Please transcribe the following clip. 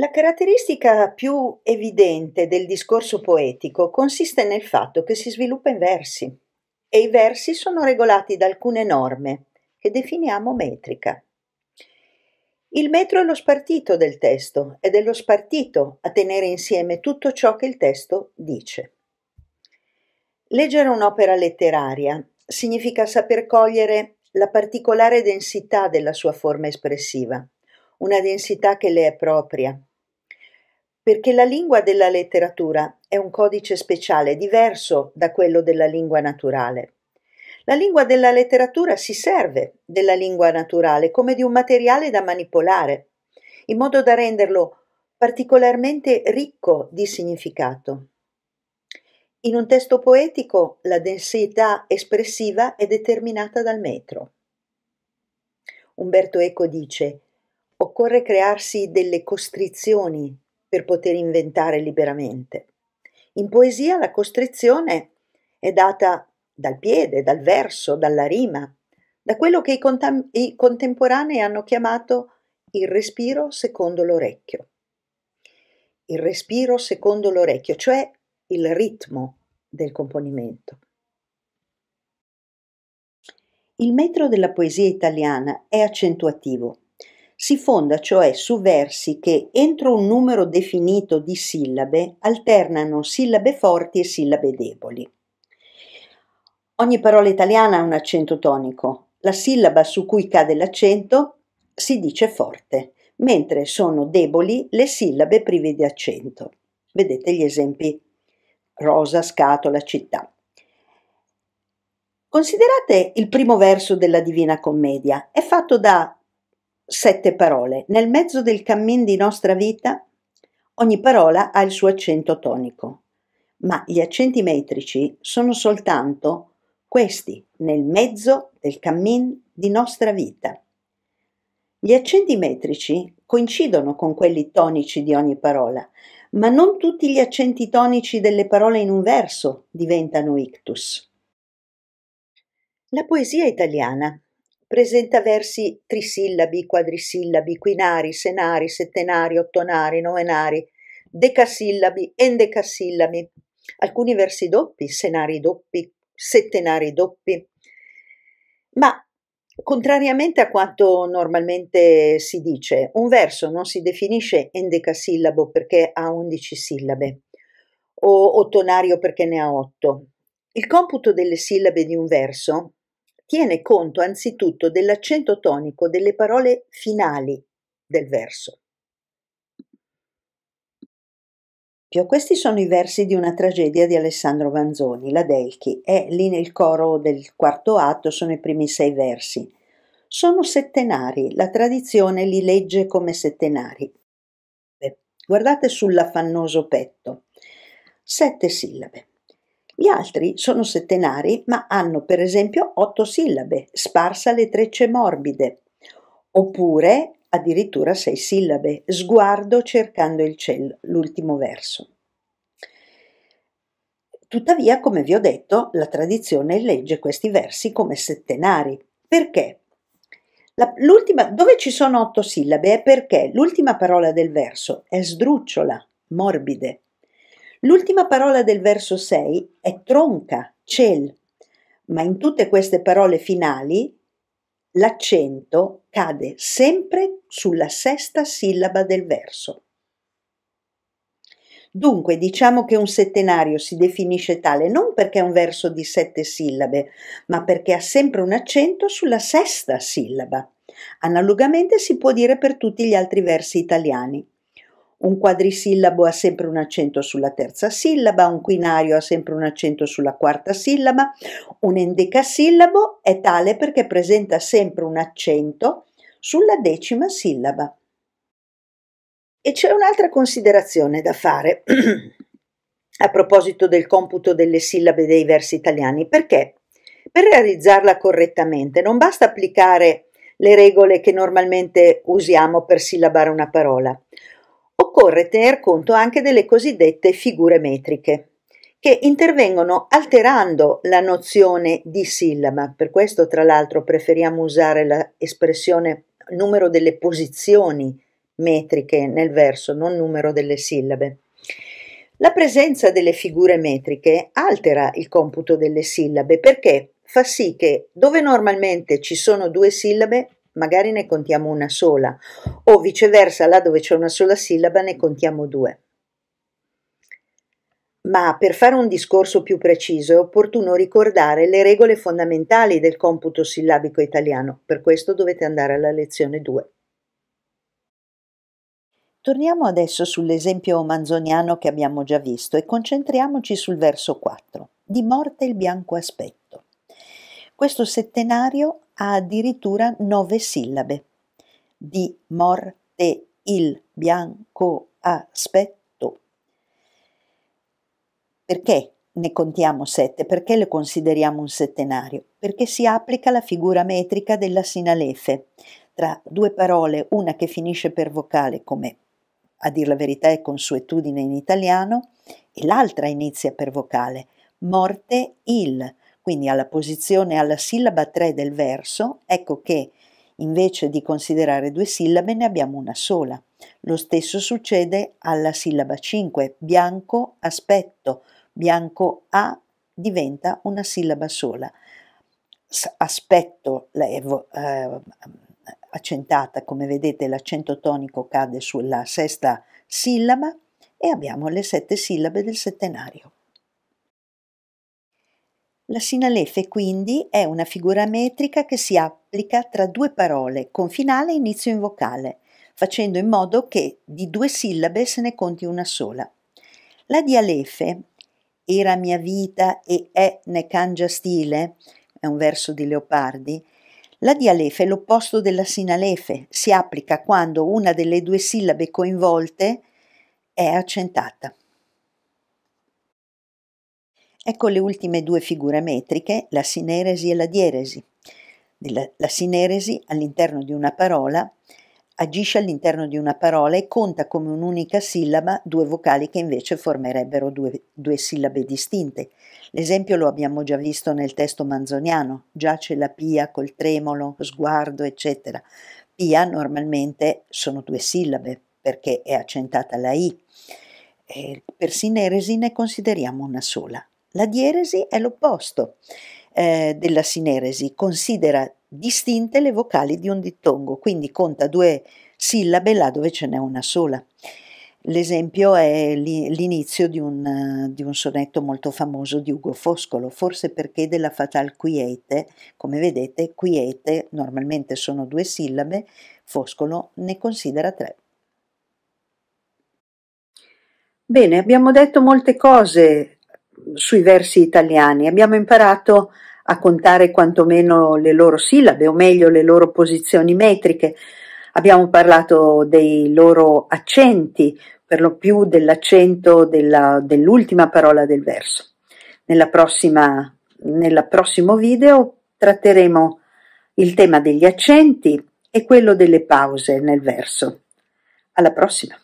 La caratteristica più evidente del discorso poetico consiste nel fatto che si sviluppa in versi e i versi sono regolati da alcune norme che definiamo metrica. Il metro è lo spartito del testo ed è lo spartito a tenere insieme tutto ciò che il testo dice. Leggere un'opera letteraria significa saper cogliere la particolare densità della sua forma espressiva, una densità che le è propria, perché la lingua della letteratura è un codice speciale diverso da quello della lingua naturale. La lingua della letteratura si serve della lingua naturale come di un materiale da manipolare, in modo da renderlo particolarmente ricco di significato. In un testo poetico la densità espressiva è determinata dal metro. Umberto Eco dice occorre crearsi delle costrizioni per poter inventare liberamente. In poesia la costrizione è data dal piede, dal verso, dalla rima, da quello che i, contem- i contemporanei hanno chiamato il respiro secondo l'orecchio. Il respiro secondo l'orecchio, cioè il ritmo del componimento. Il metro della poesia italiana è accentuativo si fonda cioè su versi che, entro un numero definito di sillabe, alternano sillabe forti e sillabe deboli. Ogni parola italiana ha un accento tonico. La sillaba su cui cade l'accento si dice forte, mentre sono deboli le sillabe prive di accento. Vedete gli esempi rosa, scatola, città. Considerate il primo verso della Divina Commedia, è fatto da sette parole. Nel mezzo del cammin di nostra vita ogni parola ha il suo accento tonico, ma gli accenti metrici sono soltanto questi, nel mezzo del cammin di nostra vita. Gli accenti metrici coincidono con quelli tonici di ogni parola, ma non tutti gli accenti tonici delle parole in un verso diventano ictus. La poesia italiana presenta versi trisillabi, quadrisillabi, quinari, senari, settenari, ottonari, novenari, decasillabi, endecasillabi, alcuni versi doppi, senari doppi, settenari doppi. Ma Contrariamente a quanto normalmente si dice, un verso non si definisce endecasillabo perché ha undici sillabe o ottonario perché ne ha otto. Il computo delle sillabe di un verso tiene conto anzitutto dell'accento tonico delle parole finali del verso. Pio, questi sono i versi di una tragedia di Alessandro Vanzoni, la Delchi, è lì nel coro del quarto atto sono i primi sei versi. Sono settenari, la tradizione li legge come settenari. Guardate sull'affannoso petto. Sette sillabe. Gli altri sono settenari ma hanno per esempio otto sillabe, sparsa le trecce morbide, oppure addirittura sei sillabe, sguardo cercando il cielo, l'ultimo verso. Tuttavia, come vi ho detto, la tradizione legge questi versi come settenari. Perché? La, l'ultima, dove ci sono otto sillabe è perché l'ultima parola del verso è sdrucciola, morbide. L'ultima parola del verso 6 è tronca, cel, ma in tutte queste parole finali l'accento cade sempre sulla sesta sillaba del verso. Dunque diciamo che un settenario si definisce tale non perché è un verso di sette sillabe, ma perché ha sempre un accento sulla sesta sillaba. Analogamente si può dire per tutti gli altri versi italiani. Un quadrisillabo ha sempre un accento sulla terza sillaba, un quinario ha sempre un accento sulla quarta sillaba, un endecasillabo è tale perché presenta sempre un accento sulla decima sillaba. E c'è un'altra considerazione da fare a proposito del computo delle sillabe dei versi italiani, perché per realizzarla correttamente non basta applicare le regole che normalmente usiamo per sillabare una parola occorre tener conto anche delle cosiddette figure metriche, che intervengono alterando la nozione di sillaba. Per questo, tra l'altro, preferiamo usare l'espressione numero delle posizioni metriche nel verso, non numero delle sillabe. La presenza delle figure metriche altera il computo delle sillabe perché fa sì che dove normalmente ci sono due sillabe magari ne contiamo una sola, o viceversa, là dove c'è una sola sillaba ne contiamo due. Ma per fare un discorso più preciso è opportuno ricordare le regole fondamentali del computo sillabico italiano, per questo dovete andare alla lezione 2. Torniamo adesso sull'esempio manzoniano che abbiamo già visto e concentriamoci sul verso 4, di morte il bianco aspetto. Questo settenario ha addirittura nove sillabe. Di morte il bianco aspetto. Perché ne contiamo sette? Perché le consideriamo un settenario? Perché si applica la figura metrica della sinalefe. Tra due parole, una che finisce per vocale, come a dir la verità è consuetudine in italiano, e l'altra inizia per vocale. Morte il bianco quindi alla posizione alla sillaba 3 del verso, ecco che invece di considerare due sillabe ne abbiamo una sola. Lo stesso succede alla sillaba 5, bianco aspetto, bianco a diventa una sillaba sola. aspetto levo, eh, eh, accentata, come vedete l'accento tonico cade sulla sesta sillaba e abbiamo le sette sillabe del settenario. La sinalefe quindi è una figura metrica che si applica tra due parole con finale e inizio in vocale, facendo in modo che di due sillabe se ne conti una sola. La dialefe era mia vita e è ne cangia stile, è un verso di Leopardi. La dialefe è l'opposto della sinalefe, si applica quando una delle due sillabe coinvolte è accentata. Ecco le ultime due figure metriche, la sineresi e la dieresi. La sineresi all'interno di una parola agisce all'interno di una parola e conta come un'unica sillaba due vocali che invece formerebbero due, due, sillabe distinte. L'esempio lo abbiamo già visto nel testo manzoniano, giace la pia col tremolo, sguardo, eccetera. Pia normalmente sono due sillabe perché è accentata la i. Eh, per sineresi ne consideriamo una sola. La dieresi è l'opposto eh, della sineresi, considera distinte le vocali di un dittongo, quindi conta due sillabe là dove ce n'è una sola. L'esempio è l'inizio di un, di un, sonetto molto famoso di Ugo Foscolo, forse perché della fatal quiete, come vedete, quiete normalmente sono due sillabe, Foscolo ne considera tre. Bene, abbiamo detto molte cose sui versi italiani. Abbiamo imparato a contare quantomeno le loro sillabe, o meglio le loro posizioni metriche. Abbiamo parlato dei loro accenti, per lo più dell'accento della, dell'ultima parola del verso. Nella prossima, nel prossimo video tratteremo il tema degli accenti e quello delle pause nel verso. Alla prossima!